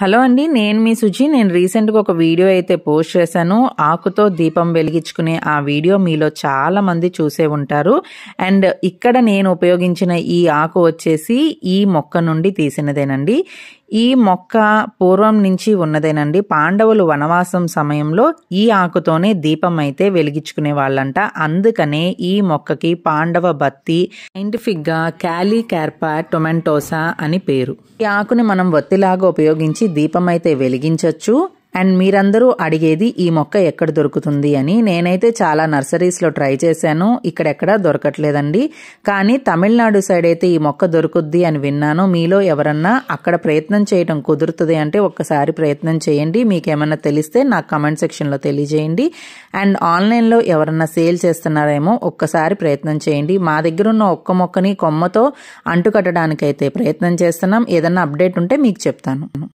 hello అండి నేను మీ సుజి నేను రీసెంట్గా ఒక వీడియో అయితే పోస్ట్ చేశాను ఆకుతో దీపం వెలిగించుకునే ఆ వీడియో మీలో చాలా మంది చూసే ఉంటారు అండ్ ఇక్కడ నేను ఉపయోగించిన ఈ ఆకు వచ్చేసి ఈ మొక్క నుండి తీసినదేనండి ఈ మొక్క పూర్వం నుంచి ఉన్నదేనండి పాండవులు వనవాసం సమయంలో ఈ ఆకుతోనే దీపం అయితే వెలిగించుకునే వాళ్ళంట అందుకనే ఈ మొక్కకి పాండవ బత్తి సైంటిఫిక్గా క్యాలీ క్యార్పా టొమాటోసా అని పేరు ఈ ఆకుని మనం వత్తిలాగా ఉపయోగించి దీపం అయితే వెలిగించవచ్చు అండ్ మీరందరూ అడిగేది ఈ మొక్క ఎక్కడ దొరుకుతుంది అని నేనైతే చాలా నర్సరీస్లో ట్రై చేశాను ఇక్కడెక్కడా దొరకట్లేదండి కానీ తమిళనాడు సైడ్ అయితే ఈ మొక్క దొరుకుద్ది అని విన్నాను మీలో ఎవరన్నా అక్కడ ప్రయత్నం చేయడం కుదురుతుంది అంటే ఒక్కసారి ప్రయత్నం చేయండి మీకు ఏమైనా తెలిస్తే నాకు కమెంట్ సెక్షన్లో తెలియజేయండి అండ్ ఆన్లైన్లో ఎవరన్నా సేల్ చేస్తున్నారేమో ఒక్కసారి ప్రయత్నం చేయండి మా దగ్గర ఉన్న ఒక్క మొక్కని కొమ్మతో అంటుకట్టడానికైతే ప్రయత్నం చేస్తున్నాం ఏదన్నా అప్డేట్ ఉంటే మీకు చెప్తాను